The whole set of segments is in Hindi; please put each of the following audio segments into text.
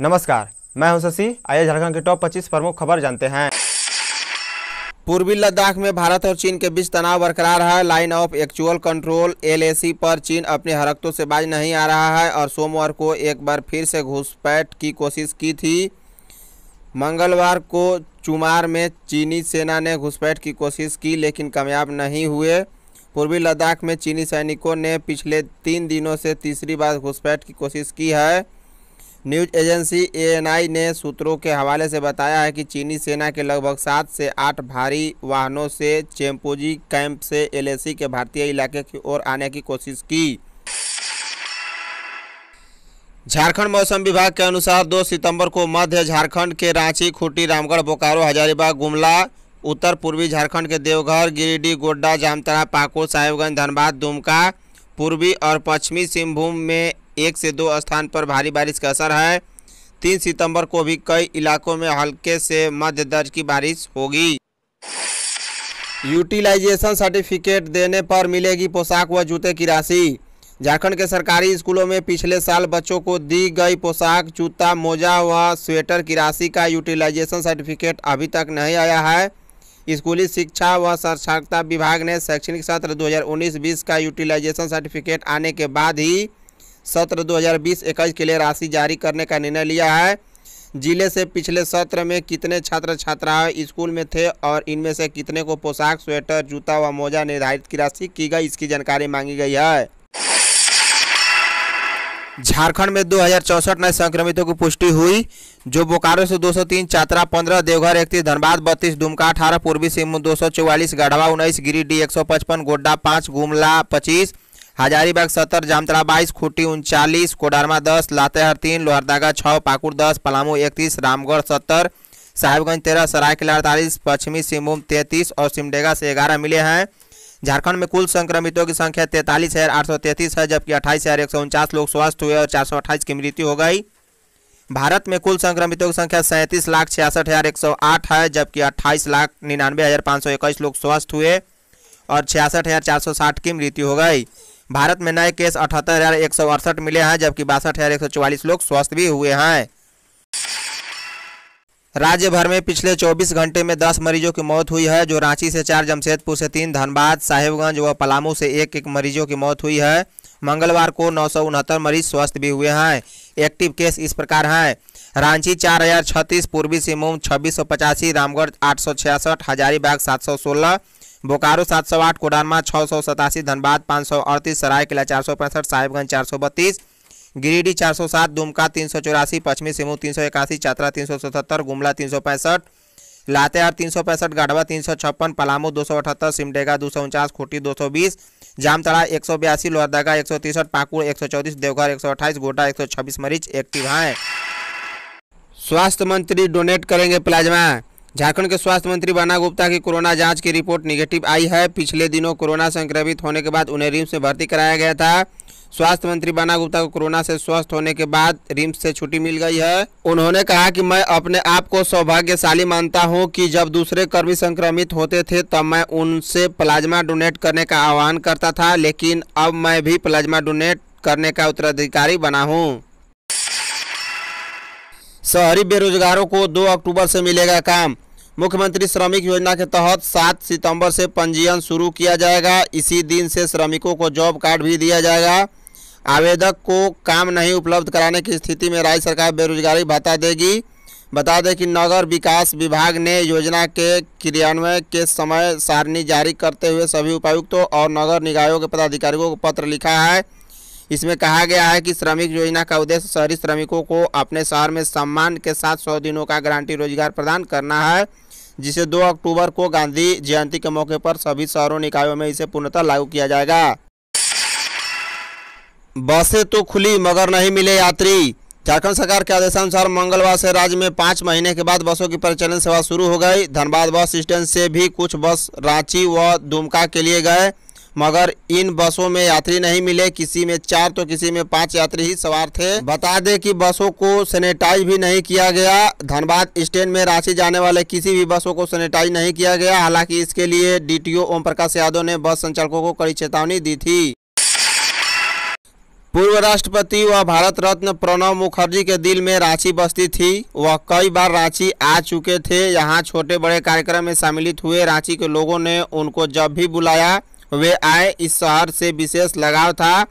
नमस्कार मैं हूं शशि आइए झारखंड के टॉप 25 प्रमुख खबर जानते हैं पूर्वी लद्दाख में भारत और चीन के बीच तनाव बरकरार है line of actual control LAC पर चीन अपने हरकतों से बाज नहीं आ रहा है और सोमवार को एक बार फिर से घुसपैठ की कोशिश की थी मंगलवार को चुमार में चीनी सेना ने घुसपैठ की कोशिश की लेकिन कामयाब नहीं हुए पूर्वी लद्दाख में चीनी सैनिकों ने पिछले तीन दिनों से तीसरी बार घुसपैठ की कोशिश की है न्यूज एजेंसी एएनआई ने सूत्रों के हवाले से बताया है कि चीनी सेना के लगभग सात से आठ भारी वाहनों से चेम्पोजी कैंप से एलएसी के भारतीय इलाके की ओर आने की कोशिश की झारखंड मौसम विभाग के अनुसार 2 सितंबर को मध्य झारखंड के रांची खूंटी रामगढ़ बोकारो हजारीबाग गुमला उत्तर पूर्वी झारखंड के देवघर गिरिडीह गोड्डा जामतरा पाकुड़ साहिबगंज धनबाद दुमका पूर्वी और पश्चिमी सिंहभूम में एक से दो स्थान पर भारी बारिश का असर है तीन सितंबर को भी कई इलाकों में हल्के से मध्य दर्ज की बारिश होगी यूटिलाइजेशन सर्टिफिकेट देने पर मिलेगी पोशाक व जूते की राशि झारखंड के सरकारी स्कूलों में पिछले साल बच्चों को दी गई पोशाक जूता मोजा व स्वेटर की राशि का यूटिलाइजेशन सर्टिफिकेट अभी तक नहीं आया है स्कूली शिक्षा व साक्षरता विभाग ने शैक्षणिक सत्र 2019-20 का यूटिलाइजेशन सर्टिफिकेट आने के बाद ही सत्र 2020 हज़ार के लिए राशि जारी करने का निर्णय लिया है जिले से पिछले सत्र में कितने छात्र छात्राएं स्कूल में थे और इनमें से कितने को पोशाक स्वेटर जूता व मोजा निर्धारित की राशि की गई इसकी जानकारी मांगी गई है झारखंड में दो नए संक्रमितों की पुष्टि हुई जो बोकारो से 203, चात्रा पंद्रह देवघर इकतीस धनबाद बत्तीस दुमका अठारह पूर्वी सिंहभूम दो सौ चौवालीस गढ़वा उन्नीस गिरिडीह एक सौ पचपन गोड्डा पाँच गुमला पच्चीस हजारीबाग सत्तर जामतरा बाईस खूटी उनचालीस कोडारमा दस लातेहार तीन लोहरदागा छः पाकुड़ दस पलामू इकतीस रामगढ़ सत्तर साहिबगंज तेरह सरायकला अड़तालीस पश्चिमी सिंहभूम तैंतीस और सिमडेगा से ग्यारह मिले हैं झारखंड में कुल संक्रमितों की संख्या तैंतालीस हज़ार आठ सौ तैंतीस है जबकि अट्ठाईस हज़ार एक सौ उनचास लोग स्वस्थ हुए और चार सौ अट्ठाईस की मृत्यु हो गई भारत में कुल संक्रमितों की संख्या सैंतीस लाख छियासठ हज़ार एक सौ आठ है जबकि अट्ठाईस लाख निन्यानवे हज़ार पाँच सौ इक्कीस लोग स्वस्थ हुए और छियासठ हज़ार चार सौ साठ की मृत्यु हो गई भारत में नए केस अठहत्तर हजार एक सौ अड़सठ मिले हैं जबकि बासठ हजार एक सौ चौवालीस लोग स्वस्थ भी हुए हैं राज्य भर में पिछले 24 घंटे में 10 मरीजों की मौत हुई है जो रांची से चार जमशेदपुर से तीन धनबाद साहेबगंज व पलामू से एक एक मरीजों की मौत हुई है मंगलवार को नौ मरीज स्वस्थ भी हुए हैं एक्टिव केस इस प्रकार हैं रांची चार हजार छत्तीस पूर्वी सिंहभूम छब्बीस सौ पचासी रामगढ़ आठ सौ छियासठ हजारीबाग सात सौ सोलह बोकारो सात सौ आठ कोडरमा छः सौ सतासी धनबाद पाँच सौ अड़तीस सरायकिला चार सौ पैंसठ साहिबगंज चार सौ बत्तीस गिरिडीह चार सौ सात दुमका तीन सौ चौरासी पश्चिमी सिंहू तीन सौ इक्यासी चतरा तीन सौ सतहत्तर गुमला तीन सौ पैंसठ लातेहार तीन सौ पैंसठ गढ़वा तीन सौ छप्पन पलामू दो सौ अठहत्तर सिमडेगा दो सौ उनचास खुटी दो सौ बीस जामतड़ा एक सौ बयासी लोहरदगा एक सौ तिरसठ पाकुड़ एक सौ चौबीस देवघर एक सौ अट्ठाईस गोटा एक सौ छब्बीस मरीज एक्टिव हैं स्वास्थ्य मंत्री डोनेट करेंगे प्लाज्मा झारखंड के स्वास्थ्य मंत्री बना गुप्ता की कोरोना जांच की रिपोर्ट निगेटिव आई है पिछले दिनों कोरोना संक्रमित होने के बाद उन्हें रिम्स में भर्ती कराया गया था स्वास्थ्य मंत्री बना गुप्ता को कोरोना से स्वस्थ होने के बाद रिम्स से छुट्टी मिल गई है उन्होंने कहा कि मैं अपने आप को सौभाग्यशाली मानता हूं कि जब दूसरे कर्मी संक्रमित होते थे तब तो मैं उनसे प्लाज्मा डोनेट करने का आह्वान करता था लेकिन अब मैं भी प्लाज्मा डोनेट करने का उत्तराधिकारी बना हूँ शहरी बेरोजगारों को दो अक्टूबर से मिलेगा काम मुख्यमंत्री श्रमिक योजना के तहत 7 सितंबर से पंजीयन शुरू किया जाएगा इसी दिन से श्रमिकों को जॉब कार्ड भी दिया जाएगा आवेदक को काम नहीं उपलब्ध कराने की स्थिति में राज्य सरकार बेरोजगारी भत्ता देगी बता दें कि नगर विकास विभाग ने योजना के क्रियान्वयन के समय सारणी जारी करते हुए सभी उपायुक्तों और नगर निकायों के पदाधिकारियों को पत्र लिखा है इसमें कहा गया है कि श्रमिक योजना का उद्देश्य शहरी श्रमिकों को अपने शहर में सम्मान के साथ सौ दिनों का गारंटी रोजगार प्रदान करना है जिसे 2 अक्टूबर को गांधी जयंती के मौके पर सभी शहरों निकायों में इसे पूर्णतः लागू किया जाएगा बसें तो खुली मगर नहीं मिले यात्री झारखंड सरकार के आदेशानुसार मंगलवार से राज्य में पाँच महीने के बाद बसों की परिचालन सेवा शुरू हो गई धनबाद बस स्टैंड से भी कुछ बस रांची व दुमका के लिए गए मगर इन बसों में यात्री नहीं मिले किसी में चार तो किसी में पांच यात्री ही सवार थे बता दें कि बसों को सैनिटाइज भी नहीं किया गया धनबाद स्टैंड में रांची जाने वाले किसी भी बसों को सैनिटाइज नहीं किया गया हालांकि इसके लिए डीटीओ ओम प्रकाश यादव ने बस संचालकों को कड़ी चेतावनी दी थी पूर्व राष्ट्रपति व भारत रत्न प्रणब मुखर्जी के दिल में रांची बस्ती थी वह कई बार रांची आ चुके थे यहाँ छोटे बड़े कार्यक्रम में सम्मिलित हुए रांची के लोगों ने उनको जब भी बुलाया वे आए इस शहर से विशेष लगाव था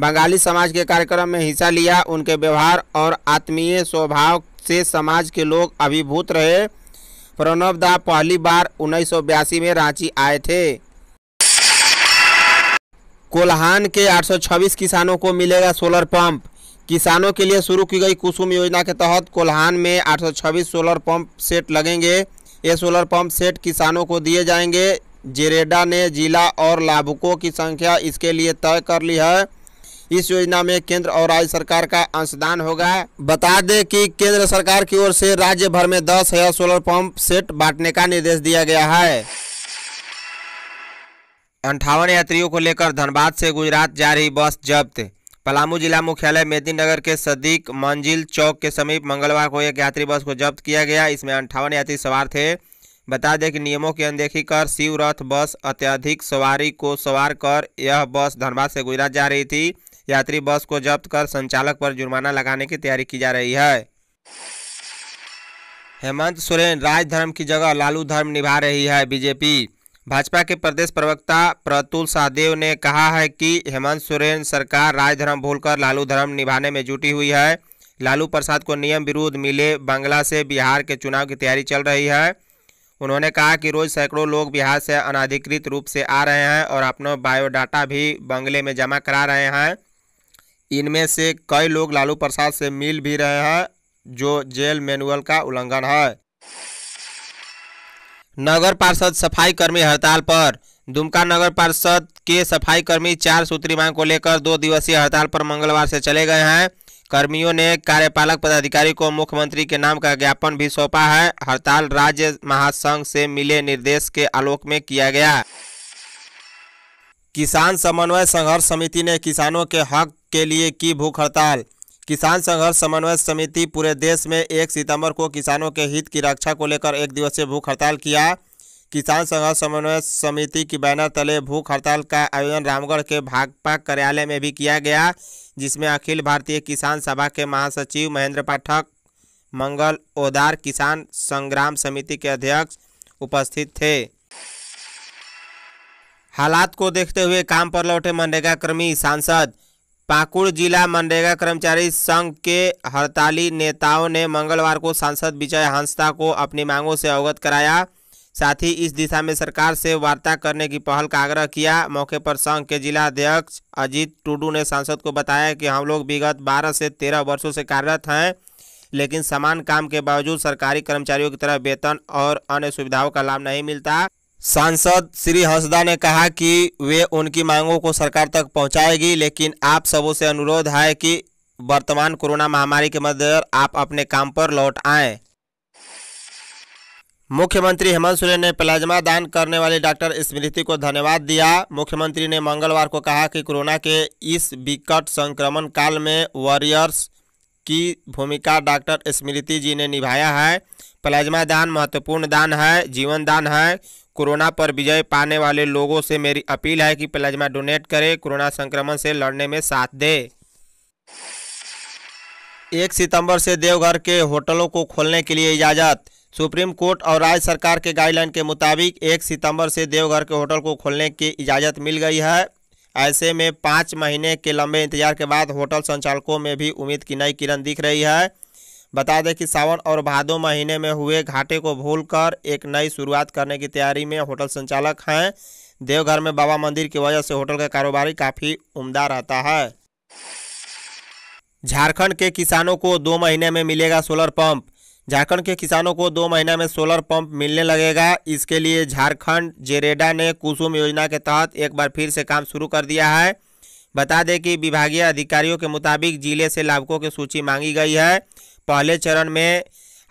बंगाली समाज के कार्यक्रम में हिस्सा लिया उनके व्यवहार और आत्मीय स्वभाव से समाज के लोग अभिभूत रहे प्रणव दा पहली बार उन्नीस में रांची आए थे कोल्हान के 826 किसानों को मिलेगा सोलर पंप किसानों के लिए शुरू की गई कुसुम योजना के तहत कोल्हान में 826 सोलर पंप सेट लगेंगे ये सोलर पंप सेट किसानों को दिए जाएंगे जेरेडा ने जिला और लाभुकों की संख्या इसके लिए तय कर ली है इस योजना में केंद्र और राज्य सरकार का अंशदान होगा बता दें कि केंद्र सरकार की ओर से राज्य भर में दस हजार सोलर पंप सेट बांटने का निर्देश दिया गया है अंठावन यात्रियों को लेकर धनबाद से गुजरात जा रही बस जब्त पलामू जिला मुख्यालय मेदीनगर के सदीक मंजिल चौक के समीप मंगलवार को एक यात्री बस को जब्त किया गया इसमें अंठावन यात्री सवार थे बता दें कि नियमों की अनदेखी कर शिवरथ बस अत्यधिक सवारी को सवार कर यह बस धनबाद से गुजरात जा रही थी यात्री बस को जब्त कर संचालक पर जुर्माना लगाने की तैयारी की जा रही है हेमंत सोरेन राजधर्म की जगह लालू धर्म निभा रही है बीजेपी भाजपा के प्रदेश प्रवक्ता प्रतुल साहदेव ने कहा है कि हेमंत सोरेन सरकार राजधर्म भूलकर लालू धर्म निभाने में जुटी हुई है लालू प्रसाद को नियम विरोध मिले बांग्ला से बिहार के चुनाव की तैयारी चल रही है उन्होंने कहा कि रोज़ सैकड़ों लोग बिहार से अनाधिकृत रूप से आ रहे हैं और अपना बायोडाटा भी बंगले में जमा करा रहे हैं इनमें से कई लोग लालू प्रसाद से मिल भी रहे हैं जो जेल मैनुअल का उल्लंघन है नगर पार्षद सफाई कर्मी हड़ताल पर दुमका नगर पार्षद के सफाई कर्मी चार सूत्री मांग को लेकर दो दिवसीय हड़ताल पर मंगलवार से चले गए हैं कर्मियों ने कार्यपालक पदाधिकारी को मुख्यमंत्री के नाम का ज्ञापन भी सौंपा है हड़ताल राज्य महासंघ से मिले निर्देश के आलोक में किया गया किसान समन्वय संघर्ष समिति ने किसानों के हक के लिए की भूख हड़ताल किसान संघर्ष समन्वय समिति पूरे देश में एक सितंबर को किसानों के हित की रक्षा को लेकर एक दिवसीय भूख हड़ताल किया किसान संघर्ष समन्वय समिति की बैनर तले भूख हड़ताल का आयोजन रामगढ़ के भाजपा कार्यालय में भी किया गया जिसमें अखिल भारतीय किसान सभा के महासचिव महेंद्र पाठक मंगल ओदार किसान संग्राम समिति के अध्यक्ष उपस्थित थे हालात को देखते हुए काम पर लौटे मनरेगा कर्मी सांसद पाकुड़ जिला मनरेगा कर्मचारी संघ के हड़ताली नेताओं ने मंगलवार को सांसद विजय हंसता को अपनी मांगों से अवगत कराया साथ ही इस दिशा में सरकार से वार्ता करने की पहल का आग्रह किया मौके पर संघ के जिला अध्यक्ष अजीत टुडू ने सांसद को बताया कि हम लोग विगत 12 से 13 वर्षों से कार्यरत हैं लेकिन समान काम के बावजूद सरकारी कर्मचारियों की तरह वेतन और अन्य सुविधाओं का लाभ नहीं मिलता सांसद श्री हंसदा ने कहा कि वे उनकी मांगों को सरकार तक पहुँचाएगी लेकिन आप सबों से अनुरोध है कि वर्तमान कोरोना महामारी के मद्देनजर आप अपने काम पर लौट आएँ मुख्यमंत्री हेमंत सोरेन ने प्लाज्मा दान करने वाली डॉक्टर स्मृति को धन्यवाद दिया मुख्यमंत्री ने मंगलवार को कहा कि कोरोना के इस विकट संक्रमण काल में वॉरियर्स की भूमिका डॉक्टर स्मृति जी ने निभाया है प्लाज्मा दान महत्वपूर्ण दान है जीवन दान है कोरोना पर विजय पाने वाले लोगों से मेरी अपील है कि प्लाज्मा डोनेट करें कोरोना संक्रमण से लड़ने में साथ दे एक सितंबर से देवघर के होटलों को खोलने के लिए इजाज़त सुप्रीम कोर्ट और राज्य सरकार के गाइडलाइन के मुताबिक एक सितंबर से देवघर के होटल को खोलने की इजाज़त मिल गई है ऐसे में पाँच महीने के लंबे इंतजार के बाद होटल संचालकों में भी उम्मीद की नई किरण दिख रही है बता दें कि सावन और भादो महीने में हुए घाटे को भूलकर एक नई शुरुआत करने की तैयारी में होटल संचालक हैं देवघर में बाबा मंदिर की वजह से होटल का कारोबारी काफ़ी उम्दा रहता है झारखंड के किसानों को दो महीने में मिलेगा सोलर पंप झारखंड के किसानों को दो महीना में सोलर पंप मिलने लगेगा इसके लिए झारखंड जेरेडा ने कुसुम योजना के तहत एक बार फिर से काम शुरू कर दिया है बता दें कि विभागीय अधिकारियों के मुताबिक जिले से लाभुकों की सूची मांगी गई है पहले चरण में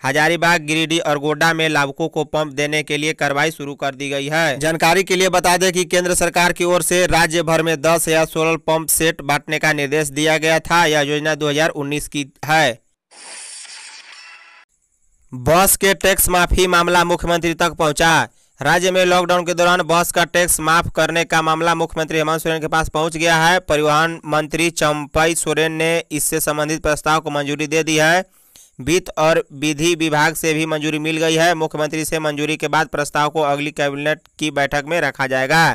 हजारीबाग गिरिडीह और गोड्डा में लाभुकों को पंप देने के लिए कार्रवाई शुरू कर दी गई है जानकारी के लिए बता दें कि केंद्र सरकार की ओर से राज्य भर में दस या सोलर पंप सेट बांटने का निर्देश दिया गया था यह योजना 2019 की है बस के टैक्स माफी मामला मुख्यमंत्री तक पहुंचा राज्य में लॉकडाउन के दौरान बस का टैक्स माफ करने का मामला मुख्यमंत्री हेमंत सोरेन के पास पहुंच गया है परिवहन मंत्री चंपई सोरेन ने इससे संबंधित प्रस्ताव को मंजूरी दे दी है वित्त और विधि विभाग से भी मंजूरी मिल गई है मुख्यमंत्री से मंजूरी के बाद प्रस्ताव को अगली कैबिनेट की बैठक में रखा जाएगा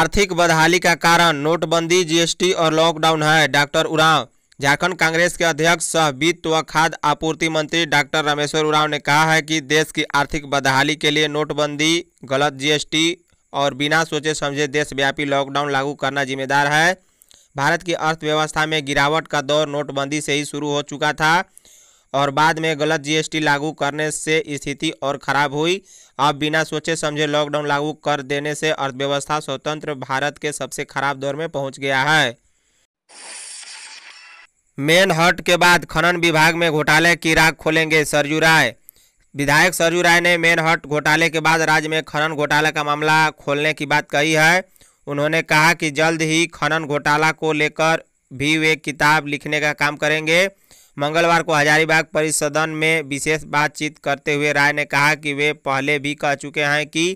आर्थिक बदहाली का कारण नोटबंदी जीएसटी और लॉकडाउन है डॉक्टर उराव झारखंड कांग्रेस के अध्यक्ष सह वित्त व खाद्य आपूर्ति मंत्री डॉक्टर रामेश्वर उराव ने कहा है कि देश की आर्थिक बदहाली के लिए नोटबंदी गलत जीएसटी और बिना सोचे समझे देशव्यापी लॉकडाउन लागू करना जिम्मेदार है भारत की अर्थव्यवस्था में गिरावट का दौर नोटबंदी से ही शुरू हो चुका था और बाद में गलत जीएसटी लागू करने से स्थिति और ख़राब हुई अब बिना सोचे समझे लॉकडाउन लागू कर देने से अर्थव्यवस्था स्वतंत्र भारत के सबसे खराब दौर में पहुंच गया है मेन हट के बाद खनन विभाग में घोटाले की राग खोलेंगे सरजू राय विधायक सरजू राय ने मेन हट घोटाले के बाद राज्य में खनन घोटाला का मामला खोलने की बात कही है उन्होंने कहा कि जल्द ही खनन घोटाला को लेकर भी वे किताब लिखने का काम करेंगे मंगलवार को हजारीबाग परिसदन में विशेष बातचीत करते हुए राय ने कहा कि वे पहले भी कह चुके हैं कि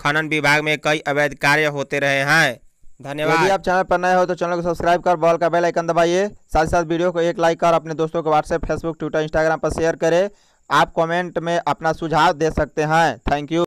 खनन विभाग में कई अवैध कार्य होते रहे हैं धन्यवाद यदि आप चैनल पर नए हो तो चैनल को सब्सक्राइब कर बॉल का बेल आइकन दबाइए साथ ही साथ वीडियो को एक लाइक कर अपने दोस्तों को व्हाट्सएप फेसबुक ट्विटर इंस्टाग्राम पर शेयर करें आप कमेंट में अपना सुझाव दे सकते हैं थैंक यू